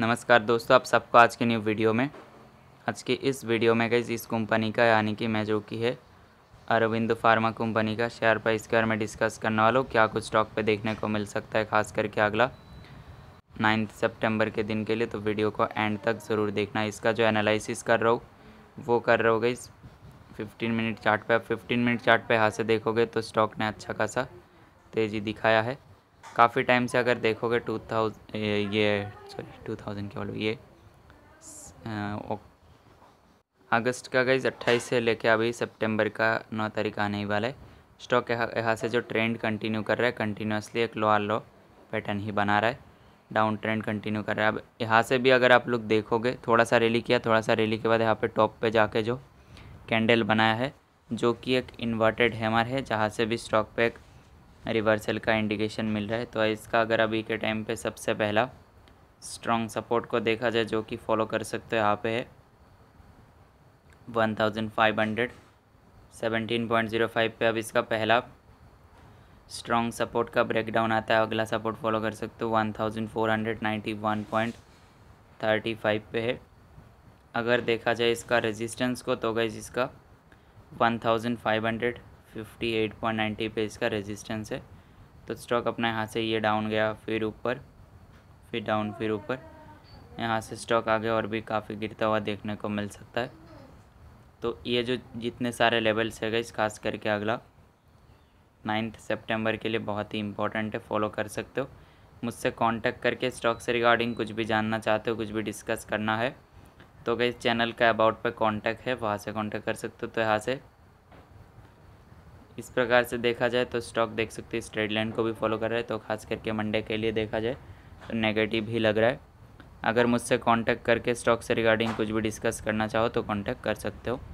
नमस्कार दोस्तों आप सबको आज के न्यू वीडियो में आज की इस वीडियो में गई इस कंपनी का यानी कि मैं जो की है अरविंद फार्मा कंपनी का शेयर प्राइस के बारे में डिस्कस करने वाला हूँ क्या कुछ स्टॉक पे देखने को मिल सकता है खास करके अगला नाइन्थ सितंबर के दिन के लिए तो वीडियो को एंड तक ज़रूर देखना इसका जो एनालिसिस कर रहा हूँ वो कर रहा हो गई फिफ्टीन मिनट चार्ट पे आप फिफ्टीन मिनट चार्ट पे यहाँ से देखोगे तो स्टॉक ने अच्छा खासा तेज़ी दिखाया है काफ़ी टाइम से अगर देखोगे टू थाउज ये सॉरी टू थाउजेंड क्या बोलो ये अगस्त का गई अट्ठाईस से लेके अभी सितंबर का नौ तारीख आने ही वाला है स्टॉक यहाँ से जो ट्रेंड कंटिन्यू कर रहा है कंटिन्यूसली एक लो आर लो पैटर्न ही बना रहा है डाउन ट्रेंड कंटिन्यू कर रहा है अब यहाँ से भी अगर आप लोग देखोगे थोड़ा सा रैली किया थोड़ा सा रैली के बाद यहाँ पे टॉप पे जाके जो कैंडल बनाया है जो कि एक इन्वर्टेड हैमर है जहाँ से भी स्टॉक पे एक रिवर्सल का इंडिकेशन मिल रहा है तो इसका अगर अभी के टाइम पे सबसे पहला स्ट्रॉन्ग सपोर्ट को देखा जाए जो कि फॉलो कर सकते हो यहाँ पे है one thousand five hundred seventeen point zero five पे अब इसका पहला स्ट्रॉन्ग सपोर्ट का ब्रेकडाउन आता है अगला सपोर्ट फॉलो कर सकते हो one thousand four hundred ninety one point thirty five पे है अगर देखा जाए इसका रेजिस्टेंस को तो गई इसका वन थाउजेंड फाइव हंड्रेड 58.90 पे इसका रेजिस्टेंस है तो स्टॉक अपना यहाँ से ये डाउन गया फिर ऊपर फिर डाउन फिर ऊपर यहाँ से स्टॉक आगे और भी काफ़ी गिरता हुआ देखने को मिल सकता है तो ये जो जितने सारे लेवल्स है गए खास करके अगला नाइन्थ सेप्टेम्बर के लिए बहुत ही इंपॉर्टेंट है फॉलो कर सकते हो मुझसे कांटेक्ट करके स्टॉक से रिगार्डिंग कुछ भी जानना चाहते हो कुछ भी डिस्कस करना है तो इस चैनल का अबाउट पे कांटेक्ट है वहाँ से कांटेक्ट कर सकते हो तो यहाँ से इस प्रकार से देखा जाए तो स्टॉक देख सकते हैं स्ट्रेट लाइन को भी फॉलो कर रहा है तो खास करके मंडे के लिए देखा जाए तो नेगेटिव ही लग रहा है अगर मुझसे कांटेक्ट करके स्टॉक से रिगार्डिंग कुछ भी डिस्कस करना चाहो तो कांटेक्ट कर सकते हो